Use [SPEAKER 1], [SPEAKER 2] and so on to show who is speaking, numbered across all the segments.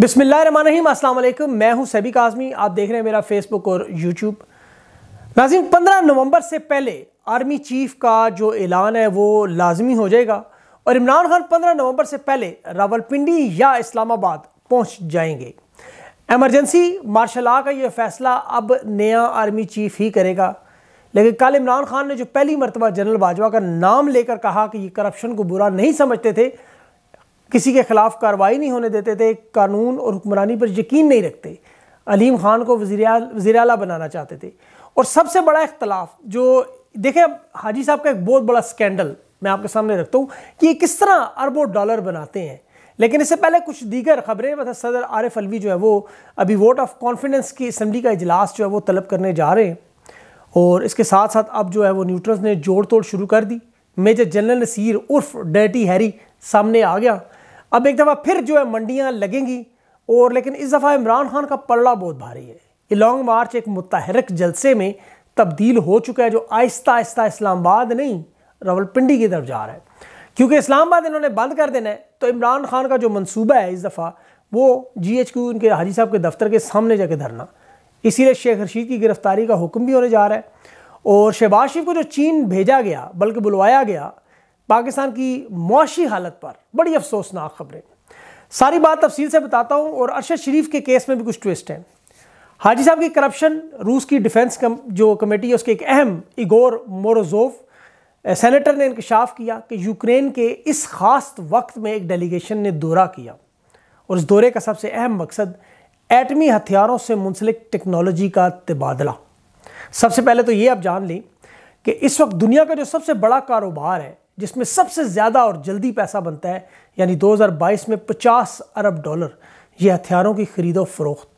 [SPEAKER 1] बिसमीम अल्लाम मैं हूं सैबी काजमी आप देख रहे हैं मेरा फेसबुक और यूट्यूब नाजिम 15 नवंबर से पहले आर्मी चीफ का जो ऐलान है वो लाजमी हो जाएगा और इमरान खान 15 नवंबर से पहले रावलपिंडी या इस्लामाबाद पहुंच जाएंगे एमरजेंसी मार्शल आ का ये फैसला अब नया आर्मी चीफ ही करेगा लेकिन कल इमरान खान ने जो पहली मरतबा जनरल बाजवा का नाम लेकर कहा कि ये करप्शन को बुरा नहीं समझते थे किसी के ख़िलाफ़ कार्रवाई नहीं होने देते थे कानून और हुक्मरानी पर यकीन नहीं रखते अलीम ख़ान को वजी अला बनाना चाहते थे और सबसे बड़ा इख्तलाफ जो देखें अब हाजी साहब का एक बहुत बड़ा स्कैंडल मैं आपके सामने रखता हूँ कि ये किस तरह अरबों डॉलर बनाते हैं लेकिन इससे पहले कुछ दीगर खबरें मतलब सदर आरिफ अलवी जो है वो अभी वोट ऑफ कॉन्फिडेंस की असम्बली का इजलास जो है वो तलब करने जा रहे हैं और इसके साथ साथ अब जो है वो न्यूट्रल्स ने जोड़ तोड़ शुरू कर दी मेजर जनरल नसीर उर्फ डेटी हैरी सामने आ गया अब एक दफ़ा फिर जो है मंडियाँ लगेंगी और लेकिन इस दफ़ा इमरान खान का पलड़ा बहुत भारी है ये लॉन्ग मार्च एक मुतहरक जलसे में तब्दील हो चुका है जो आहिस्ता आहिस्ता इस्लामाबाद नहीं रावलपिंडी की तरफ जा रहा है क्योंकि इस्लामाबाद इन्होंने बंद कर देना है तो इमरान खान का जो मनसूबा है इस दफ़ा वो जी एच क्यू उनके हाजी साहब के दफ्तर के सामने जाके धरना इसीलिए शेख रशीद की गिरफ्तारी का हुक्म भी होने जा रहा है और शहबाज शरीफ को जो चीन भेजा गया बल्कि बुलवाया गया पाकिस्तान की मुआशी हालत पर बड़ी अफसोसनाक खबरें सारी बात तफसील से बताता हूँ और अरशद शरीफ के केस में भी कुछ ट्विस्ट हैं हाजी साहब की करप्शन रूस की डिफेंस कम, जो कमेटी है उसके एक अहम इगोर मोरोजोव सेनेटर ने इंकशाफ किया कि यूक्रेन के इस खास वक्त में एक डेलीगेशन ने दौरा किया और इस दौरे का सबसे अहम मकसद एटमी हथियारों से मुंसलिक टेक्नोलॉजी का तबादला सबसे पहले तो ये आप जान लें कि इस वक्त दुनिया का जो सबसे बड़ा कारोबार है जिसमें सबसे ज़्यादा और जल्दी पैसा बनता है यानी 2022 में 50 अरब डॉलर ये हथियारों की खरीदो फरोख्त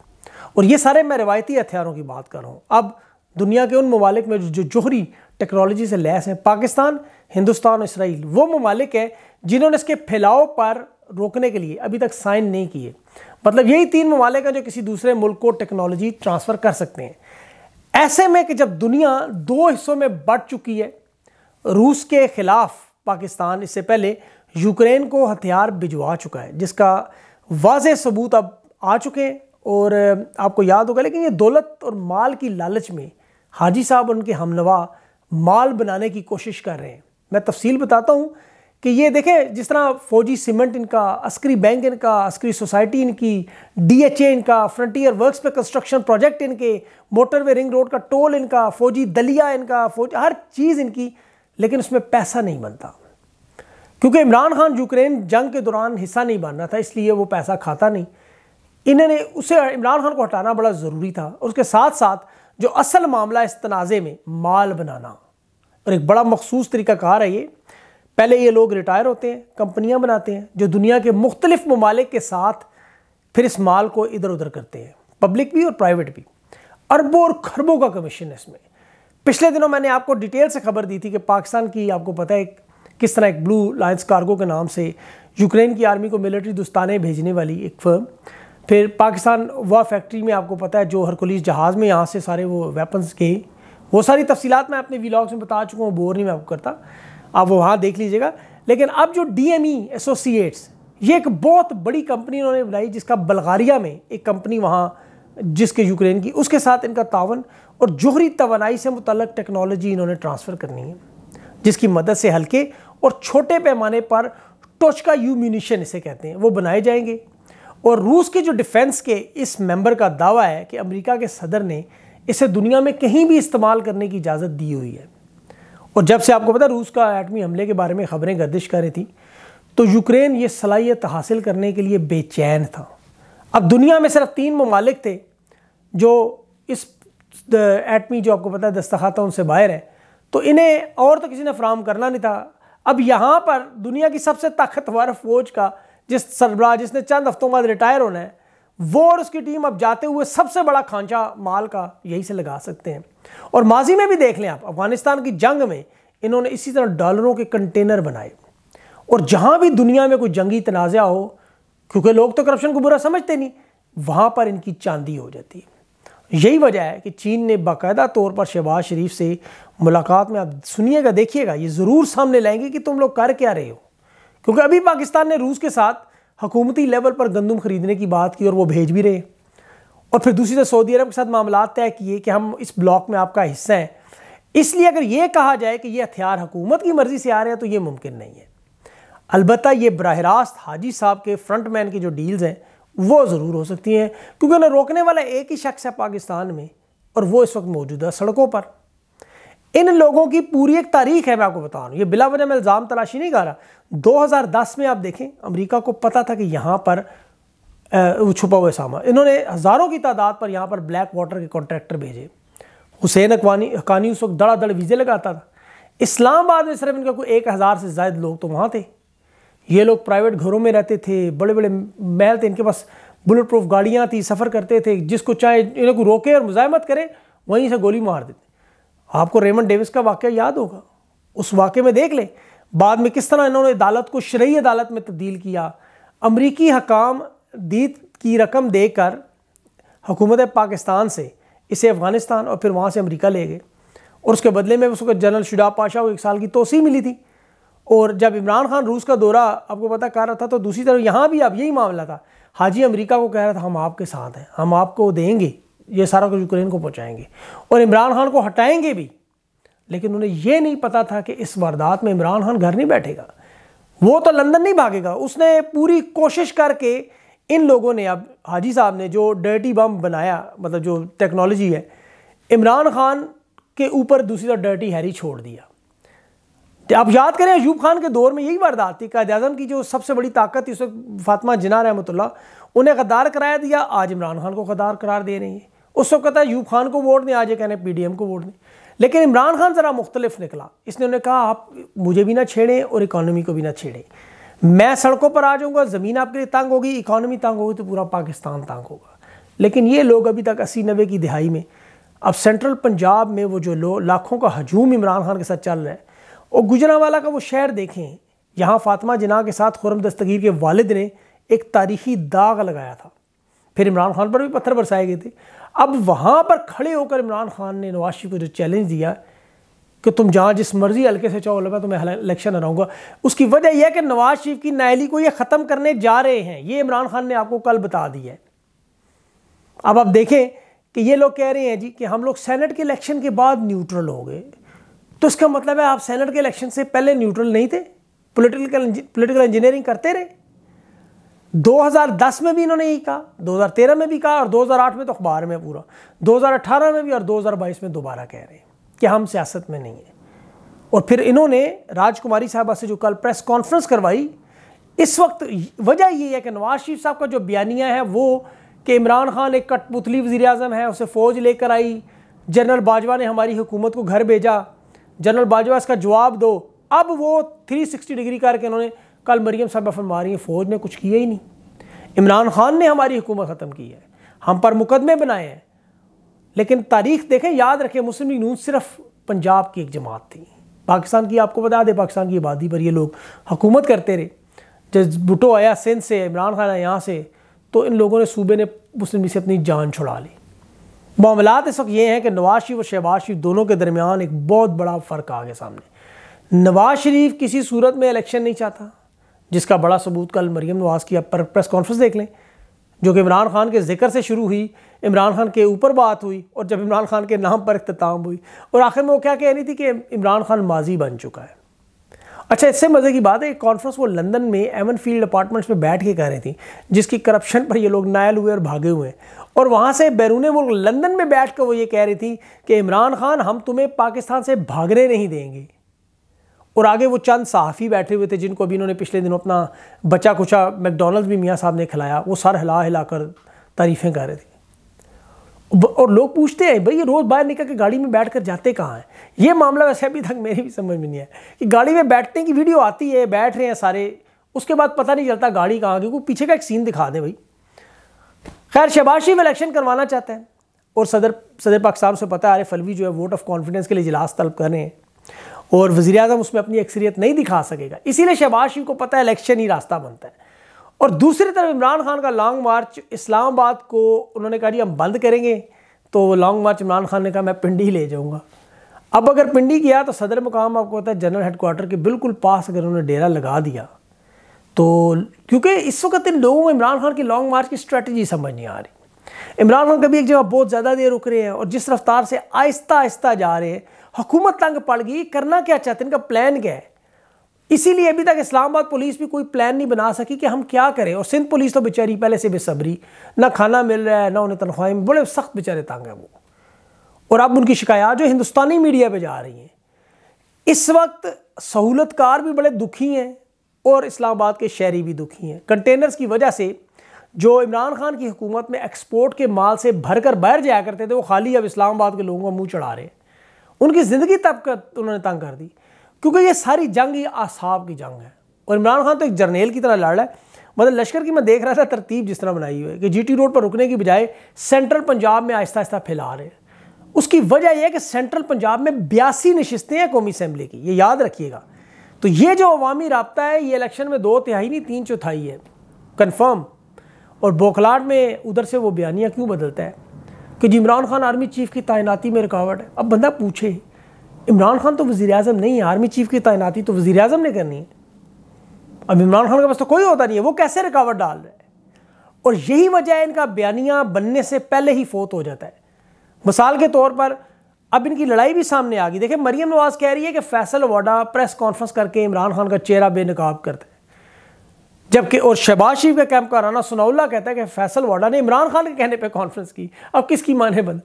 [SPEAKER 1] और ये सारे मैं रिवायती हथियारों की बात कर रहा हूँ अब दुनिया के उन ममालिक में जो जोहरी टेक्नोलॉजी से लैस हैं पाकिस्तान हिंदुस्तान और इसराइल वो ममालिक हैं जिन्होंने इसके फैलाव पर रोकने के लिए अभी तक साइन नहीं किए मतलब यही तीन ममालिक हैं जो किसी दूसरे मुल्क को टेक्नोलॉजी ट्रांसफ़र कर सकते हैं ऐसे में कि जब दुनिया दो हिस्सों में बढ़ चुकी है रूस के ख़िलाफ़ पाकिस्तान इससे पहले यूक्रेन को हथियार भिजवा चुका है जिसका वाज सबूत अब आ चुके हैं और आपको याद होगा लेकिन ये दौलत और माल की लालच में हाजी साहब उनके हमनवा माल बनाने की कोशिश कर रहे हैं मैं तफसील बताता हूँ कि ये देखें जिस तरह फौजी सीमेंट इनका अस्करी बैंक इनका अस्करी सोसाइटी इनकी डीएचए इनका फ्रंटियर वर्क्स पे कंस्ट्रक्शन प्रोजेक्ट इनके मोटरवे रिंग रोड का टोल इनका फौजी दलिया इनका फौज हर चीज़ इनकी लेकिन उसमें पैसा नहीं बनता क्योंकि इमरान खान यूक्रेन जंग के दौरान हिस्सा नहीं बन रहा था इसलिए वो पैसा खाता नहीं इन्होंने उसे इमरान खान को हटाना बड़ा ज़रूरी था और उसके साथ साथ जो असल मामला इस तनाज़े में माल बनाना और एक बड़ा मखसूस तरीका कहा रहा है ये पहले ये लोग रिटायर होते हैं कंपनियां बनाते हैं जो दुनिया के मुख्तलिफ ममालिक के साथ फिर इस माल को इधर उधर करते हैं पब्लिक भी और प्राइवेट भी अरबों और खरबों का कमीशन है इसमें पिछले दिनों मैंने आपको डिटेल से खबर दी थी कि पाकिस्तान की आपको पता है किस तरह एक ब्लू लाइन्स कार्गो के नाम से यूक्रेन की आर्मी को मिलिट्री दुस्ताने भेजने वाली एक फर्म फिर पाकिस्तान वह फैक्ट्री में आपको पता है जो हरकुलिस जहाज़ में यहाँ से सारे वो वेपन्स गए वो सारी तफसीत मैं अपने वीलॉग्स में बता चुका हूँ बोर नहीं मैं आपको करता आप वो वहाँ देख लीजिएगा लेकिन अब जो डी एम ई एसोसिएट्स ये एक बहुत बड़ी कंपनी उन्होंने बनाई जिसका बल्गारिया में एक कंपनी वहाँ जिसके यूक्रेन की उसके साथ इनका तावन और जोहरी तोानाई से मुतल टेक्नोलॉजी इन्होंने ट्रांसफ़र करनी है जिसकी मदद से हल्के और छोटे पैमाने पर टोचका यू म्यूनिशन इसे कहते हैं वो बनाए जाएंगे और रूस के जो डिफेंस के इस मेंबर का दावा है कि अमेरिका के सदर ने इसे दुनिया में कहीं भी इस्तेमाल करने की इजाज़त दी हुई है और जब से आपको पता रूस का एटमी हमले के बारे में खबरें गर्दिश कर रही थी तो यूक्रेन ये सलाहियत हासिल करने के लिए बेचैन था अब दुनिया में सिर्फ तीन ममालिक थे जो इस एटमी जो आपको पता है दस्तखात उनसे बाहर है तो इन्हें और तो किसी ने फ्राहम करना नहीं था अब यहाँ पर दुनिया की सबसे ताकतवर फौज का जिस सरबरा जिसने चंद हफ्तों बाद रिटायर होना है वो और उसकी टीम अब जाते हुए सबसे बड़ा खांचा माल का यहीं से लगा सकते हैं और माजी में भी देख लें आप अफगानिस्तान की जंग में इन्होंने इसी तरह डॉलरों के कंटेनर बनाए और जहाँ भी दुनिया में कोई जंगी तनाज़ा हो क्योंकि लोग तो करप्शन को बुरा समझते नहीं वहाँ पर इनकी चांदी हो जाती है यही वजह है कि चीन ने बाकायदा तौर पर शहबाज शरीफ से मुलाकात में आप सुनिएगा देखिएगा ये ज़रूर सामने लाएंगे कि तुम लोग कर क्या रहे हो क्योंकि अभी पाकिस्तान ने रूस के साथ हकूमती लेवल पर गंदम ख़रीदने की बात की और वो भेज भी रहे और फिर दूसरी तरफ सऊदी अरब के साथ मामला तय किए कि हम इस ब्लॉक में आपका हिस्सा हैं इसलिए अगर ये कहा जाए कि ये हथियार हकूमत की मर्ज़ी से आ रहे हैं तो ये मुमकिन नहीं है अलबत् ये बरह रास्त हाजी साहब के फ्रंट मैन की जो डील्स हैं वो ज़रूर हो सकती हैं क्योंकि उन्हें रोकने वाला एक ही शख्स है पाकिस्तान में और वो इस वक्त मौजूद है सड़कों पर इन लोगों की पूरी एक तारीख है मैं आपको बता रहा हूँ ये बिला वजह इल्ज़ाम तलाशी नहीं कर रहा 2010 में आप देखें अमेरिका को पता था कि यहाँ पर वो छुपा हुआ सामा इन्होंने हज़ारों की तादाद पर यहाँ पर ब्लैक वाटर के कॉन्ट्रैक्टर भेजे हुसैन अकवानी हकानी उस वक्त दड़ा दड़ वीज़े लगाता था इस्लामाबाद में सिर्फ इनका कोई एक हज़ार से ज़्यादा लोग तो वहाँ थे ये लोग प्राइवेट घरों में रहते थे बड़े बड़े महल थे इनके पास बुलेट प्रूफ गाड़ियाँ थी सफ़र करते थे जिसको चाहे इनको रोके और मुजामत करें वहीं से गोली मार देते आपको रेमन डेविस का वाक्य याद होगा उस वाक्य में देख लें बाद में किस तरह इन्होंने अदालत को शरय अदालत में तब्दील किया अमरीकी हकाम दीद की रकम देकर हुकूमत पाकिस्तान से इसे अफ़गानिस्तान और फिर वहाँ से अमरीका ले गए और उसके बदले में उसको जनरल शुजा पाशाह को एक साल की तोसी मिली थी और जब इमरान खान रूस का दौरा आपको पता कर रहा था तो दूसरी तरफ यहाँ भी अब यही मामला था हाजी अमेरिका को कह रहा था हम आपके साथ हैं हम आपको देंगे ये सारा कुछ यूक्रेन को पहुँचाएंगे और इमरान खान को हटाएंगे भी लेकिन उन्हें यह नहीं पता था कि इस वारदात में इमरान खान घर नहीं बैठेगा वो तो लंदन नहीं भागेगा उसने पूरी कोशिश करके इन लोगों ने अब हाजी साहब ने जो डर्टी बम बनाया मतलब जो टेक्नोलॉजी है इमरान खान के ऊपर दूसरी तरफ डर्टी हैरी छोड़ दिया तो आप याद करें अयूब खान के दौर में यही वारदात थी कायद अजम की जो सबसे बड़ी ताकत थी उस वक्त फातमा जना रहमतुल्ला उन्हें गद्दार कराया दिया आज इमरान खान को गद्दार करार दे रही है उस वक्त अयूब खान को वोट दें आज ये कहने पी डी एम को वोट दें लेकिन इमरान खान ज़रा मुख्तलिफ निकला इसने उन्हें कहा आप मुझे भी ना छेड़ें और इकानमी को भी ना छेड़ें मैं सड़कों पर आ जाऊँगा ज़मीन आपके लिए तंग होगी इकानमी तंग होगी तो पूरा पाकिस्तान तंग होगा लेकिन ये लोग अभी तक अस्सी नबे की दिहाई में अब सेंट्रल पंजाब में वो जो लोग लाखों का हजूम इमरान खान के साथ चल रहा है और गुजरावाला का वो शहर देखें यहाँ फातिमा जना के साथ खुरम दस्तगीर के वालिद ने एक तारीखी दाग लगाया था फिर इमरान खान पर भी पत्थर बरसाए गए थे अब वहाँ पर खड़े होकर इमरान खान ने नवाज शरीफ को जो चैलेंज दिया कि तुम जहाँ जिस मर्जी हल्के से चाहो लगा तो मैं इलेक्शन हराऊंगा उसकी वजह यह है कि नवाज शरीफ की नायली को ये ख़त्म करने जा रहे हैं ये इमरान खान ने आपको कल बता दिया है अब आप देखें कि ये लोग कह रहे हैं जी कि हम लोग सेनेट के इलेक्शन के बाद न्यूट्रल हो गए तो इसका मतलब है आप सेनेट के इलेक्शन से पहले न्यूट्रल नहीं थे पॉलिटिकल पॉलिटिकल इंजीनियरिंग करते रहे 2010 में भी इन्होंने यही कहा 2013 में भी कहा और 2008 में तो अखबार में पूरा 2018 में भी और 2022 में दोबारा कह रहे हैं कि हम सियासत में नहीं हैं और फिर इन्होंने राजकुमारी साहबा से जो कल प्रेस कॉन्फ्रेंस करवाई इस वक्त वजह ये है कि नवाज शरीफ साहब का जो बयानिया है वो कि इमरान खान एक कठपुतली वजी अजम है उसे फ़ौज लेकर आई जनरल बाजवा ने हमारी हुकूमत को घर भेजा जनरल बाजवा इसका जवाब दो अब वो 360 डिग्री करके उन्होंने कल मरीम साहब अफर रही फ़ौज ने कुछ किया ही नहीं इमरान खान ने हमारी हुकूमत ख़त्म की है हम पर मुकदमे बनाए हैं लेकिन तारीख देखें याद रखें मुस्लिम लीग नून सिर्फ पंजाब की एक जमात थी पाकिस्तान की आपको बता दें पाकिस्तान की आबादी पर ये लोग हुकूमत करते रहे जब भुटो आया सिंध से इमरान खान आया यहाँ से तो इन लोगों ने सूबे ने मुस्लिम लीग से अपनी जान छुड़ा ली मामला इस वक्त ये हैं कि नवाज शरीफ और शहबाज शरीफ दोनों के दरमियान एक बहुत बड़ा फ़र्क आ गया सामने नवाज शरीफ किसी सूरत में इलेक्शन नहीं चाहता जिसका बड़ा सबूत कल मरीम नवाज की आप प्रेस कॉन्फ्रेंस देख लें जो कि इमरान खान के जिक्र से शुरू हुई इमरान खान के ऊपर बात हुई और जब इमरान खान के नाम पर अख्ताम हुई और आखिर में वो क्या कह रही थी कि इमरान खान माजी बन चुका है अच्छा इससे मज़े की बात है एक कॉन्फ्रेंस वो लंदन में एवन फील्ड अपार्टमेंट्स में बैठ के कर रही थी जिसकी करप्शन पर ये लोग नायल हुए और भागे हुए और वहाँ से बैरून मुल्क लंदन में बैठ कर वो ये कह रही थी कि इमरान खान हम तुम्हें पाकिस्तान से भागने नहीं देंगे और आगे वो चंद सहाफ़ी बैठे हुए थे जिनको अभी इन्होंने पिछले दिनों अपना बचा कुचा मैकडोनल्ड भी मियाँ साहब ने खिलाया वो सर हिला हिला कर तारीफ़ें कर रहे थी और लोग पूछते हैं भाई ये रोज़ बाहर निकल के गाड़ी में बैठ कर जाते कहाँ हैं ये मामला वैसे अभी तक मेरी भी समझ में नहीं है कि गाड़ी में बैठने की वीडियो आती है बैठ रहे हैं सारे उसके बाद पता नहीं चलता गाड़ी कहाँ क्योंकि पीछे का एक सीन दिखा दें भाई खैर शहबाज शरीफ इलेक्शन करवाना चाहते हैं और सदर सदर पाकिस्तान से पता है आरिफ अलवी जो है वोट ऑफ कॉन्फिडेंस के लिए इजलास तलब कर रहे हैं और वजी अजम उसमें अपनी अक्सरियत नहीं दिखा सकेगा इसीलिए शहबाज शरीफ को पता है इलेक्शन ही रास्ता बनता है और दूसरी तरफ इमरान खान का लॉन्ग मार्च इस्लामाबाद को उन्होंने कहा जी हम बंद करेंगे तो लॉन्ग मार्च इमरान खान ने कहा मैं पिंडी ले जाऊँगा अब अगर पिंडी गया तो सदर मुकाम आपको पता है जनरल हेडकोार्टर के बिल्कुल पास अगर उन्होंने डेरा लगा दिया तो क्योंकि इस वक्त इन लोगों को इमरान खान की लॉन्ग मार्च की स्ट्रेटजी समझ नहीं आ रही इमरान खान कभी एक जगह बहुत ज़्यादा देर रुक रहे हैं और जिस रफ्तार से आहिस्ता आहिस्ता जा रहे हैं हुकूमत तंग पड़ गई करना क्या चाहते हैं इनका प्लान क्या है इसीलिए अभी तक इस्लामाबाद पुलिस भी कोई प्लान नहीं बना सकी कि हम क्या करें और सिंध पुलिस तो बेचारी पहले से बेसब्री ना खाना मिल रहा है ना उन्हें तनख्वाहें बड़े सख्त बेचारे तंग हैं वो और अब उनकी शिकायत जो हिंदुस्तानी मीडिया पर जा रही हैं इस वक्त सहूलतकार भी बड़े दुखी हैं और इस्लामाबाद के शहरी भी दुखी हैं कंटेनर्स की वजह से जो इमरान खान की हुकूमत में एक्सपोर्ट के माल से भर कर बाहर जाया करते थे वो खाली अब इस्लामाबाद के लोगों का मुँह चढ़ा रहे हैं उनकी ज़िंदगी तब कर उन्होंने तंग कर दी क्योंकि ये सारी जंग ये आसाब की जंग है और इमरान खान तो एक जर्नेल की तरह लड़ रहा है मतलब लश्कर की मैं देख रहा था तरतीब जिस तरह बनाई हुई है कि जीटी रोड पर रुकने की बजाय सेंट्रल पंजाब में आहिस्ता आहिस्ता फैला रहे हैं उसकी वजह यह है कि सेंट्रल पंजाब में बयासी नशस्तें हैं कौमी असम्बली की ये याद रखिएगा तो ये जो अवामी रबता है ये इलेक्शन में दो तिहाई नहीं तीन चौथाई है कन्फर्म और बोखलाट में उधर से वो बयानियाँ क्यों बदलता है कि जी इमरान खान आर्मी चीफ की तैनाती में रुकावट है अब बंदा पूछे इमरान खान तो वज़ी अजम नहीं है आर्मी चीफ की तैनाती तो वज़ी अजम ने करनी है अब इमरान खान के पास तो कोई होता नहीं है वो कैसे रिकावट डाल रहे हैं और यही वजह है इनका बयानिया बनने से पहले ही फोत हो जाता है मिसाल के तौर पर अब इनकी लड़ाई भी सामने आ गई देखिए मरियम नवाज़ कह रही है कि फैसल वाडा प्रेस कॉन्फ्रेंस करके इमरान खान का चेहरा बेनकाब करता है जबकि और शहबाज शरीफ का कैंप का राना सुनाउल्ला कहता है कि फैसल वाडा ने इमरान खान के कहने पर कॉन्फ्रेंस की अब किसकी माने बंद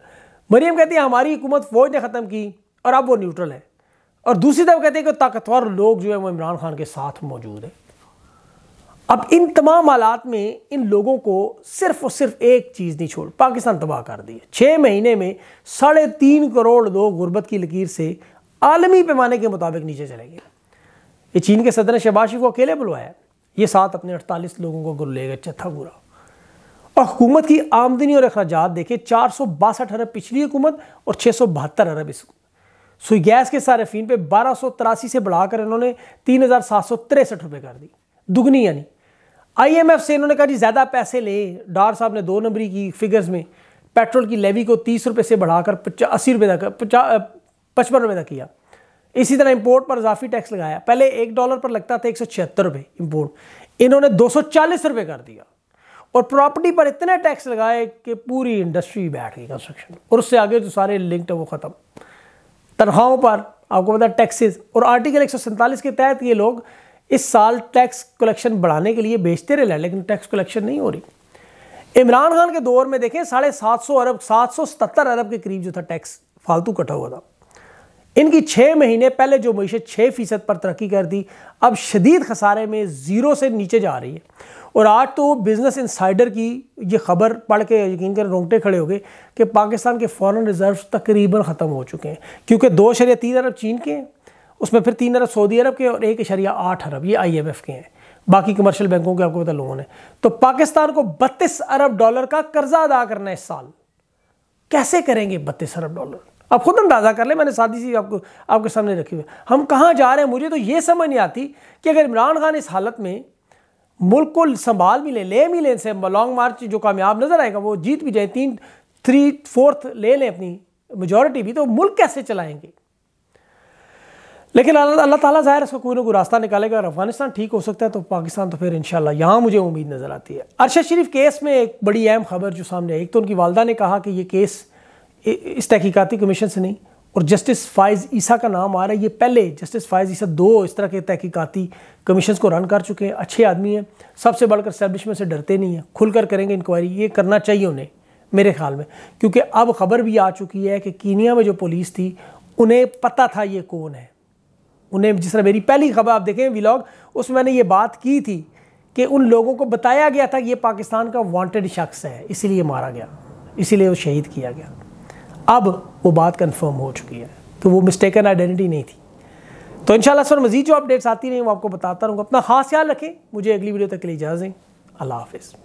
[SPEAKER 1] मरीम कहती है हमारी हुकूमत फ़ौज ने ख़त्म की और अब वो न्यूट्रल है और दूसरी तरफ कहते हैं कि ताकतवर लोग जो है वो इमरान खान के साथ मौजूद हैं अब इन तमाम हालात में इन लोगों को सिर्फ और सिर्फ एक चीज़ नहीं छोड़ पाकिस्तान तबाह कर दिया छः महीने में साढ़े तीन करोड़ लोग गुर्बत की लकीर से आलमी पैमाने के मुताबिक नीचे चले गए ये चीन के सदर ने को अकेले बुलवाया ये साथ अपने अड़तालीस लोगों को गुरु ले गए चथा बुरा और हुकूमत की आमदनी और अखराज देखे चार सौ बासठ अरब पिछली हुकूमत और छः सौ बहत्तर अरब इस सो गैस के सारफीन पे बारह सौ तिरासी से बढ़ाकर इन्होंने तीन हज़ार सात सौ तिरसठ रुपये कर दी दुगनी यानी आईएमएफ से इन्होंने कहा जी ज़्यादा पैसे ले डार साहब ने दो नंबरी की फिगर्स में पेट्रोल की लेवी को तीस रुपये से बढ़ाकर पचास अस्सी रुपये तक पचपन रुपये तक किया इसी तरह इम्पोर्ट पर इजाफी टैक्स लगाया पहले एक डॉलर पर लगता था एक सौ छिहत्तर रुपये इम्पोर्ट इन्होंने दो सौ चालीस रुपये कर दिया और प्रॉपर्टी पर इतने टैक्स लगाए कि पूरी इंडस्ट्री बैठ गई कंस्ट्रक्शन और उससे आगे जो सारे लिंक है वो ख़त्म तनख्वाहों पर आपको पता है टैक्सेस और आर्टिकल एक के तहत ये लोग इस साल टैक्स कलेक्शन बढ़ाने के लिए बेचते रहे लेकिन टैक्स कलेक्शन नहीं हो रही इमरान खान के दौर में देखें साढ़े सात सौ अरब सात सौ सत्तर अरब के करीब जो था टैक्स फालतू कटा हुआ था इनकी छः महीने पहले जो मीशत छः फीसद पर तरक्की कर दी अब शदीद खसारे में ज़ीरो से नीचे जा रही है और आज तो बिज़नेस इंसाइडर की ये खबर पढ़ के यकीन कर रोंगटे खड़े हो गए कि पाकिस्तान के फ़ॉरन रिज़र्व तकरीबन ख़त्म हो चुके हैं क्योंकि दो शरिया तीन अरब चीन के हैं उसमें फिर तीन अरब सऊदी अरब के और एक शरिया आठ अरब ये आई एम एफ़ के हैं बाकी कमर्शियल बैंकों के आपको पता लोगों ने तो पाकिस्तान को बत्तीस अरब डॉलर का कर्जा अदा करना है इस साल कैसे करेंगे बत्तीस अरब डॉलर आप खुद अंदाज़ा कर ले मैंने सादी सी आपको आपके सामने रखी हुई हम कहाँ जा रहे हैं मुझे तो ये समझ नहीं आती कि अगर इमरान खान इस हालत में मुल्क को संभाल भी लें ले भी लें से लॉन्ग मार्च जो कामयाब नज़र आएगा वो जीत भी जाए तीन थ्री फोर्थ ले लें अपनी मेजोरिटी भी तो मुल्क कैसे चलाएंगे लेकिन अल्लाह ताला ज़ाहिर इसका कोई ना कोई रास्ता निकालेगा अगर अफगानिस्तान ठीक हो सकता है तो पाकिस्तान तो फिर इंशाल्लाह यहाँ मुझे उम्मीद नज़र आती है अरशद शरीफ केस में एक बड़ी अहम खबर जो सामने आई एक तो उनकी वालदा ने कहा कि ये केस इस तहकीकती कमीशन से नहीं और जस्टिस फाइज ईसा का नाम आ रहा है ये पहले जस्टिस फ़ायज़ ईसा दो इस तरह के तहकीकती कमीशन को रन कर चुके हैं अच्छे आदमी हैं सबसे बढ़कर स्टैब्लिशमेंट से डरते नहीं हैं खुलकर करेंगे इंक्वायरी ये करना चाहिए उन्हें मेरे ख्याल में क्योंकि अब खबर भी आ चुकी है कि कीनिया में जो पुलिस थी उन्हें पता था ये कौन है उन्हें जिस तरह मेरी पहली खबर आप देखें व्लॉग उसमें मैंने ये बात की थी कि उन लोगों को बताया गया था कि ये पाकिस्तान का वांटेड शख्स है इसीलिए मारा गया इसीलिए वो शहीद किया गया अब वो बात कन्फर्म हो चुकी है तो वो मिस्टेकन आइडेंटिटी नहीं थी तो इन सर मज़ीद जो अपडेट्स आती रही वो आपको बताता रहूँगा अपना खास ख्याल रखें मुझे अगली वीडियो तक के लिए इजाज़ें अल्लाह हाफिज़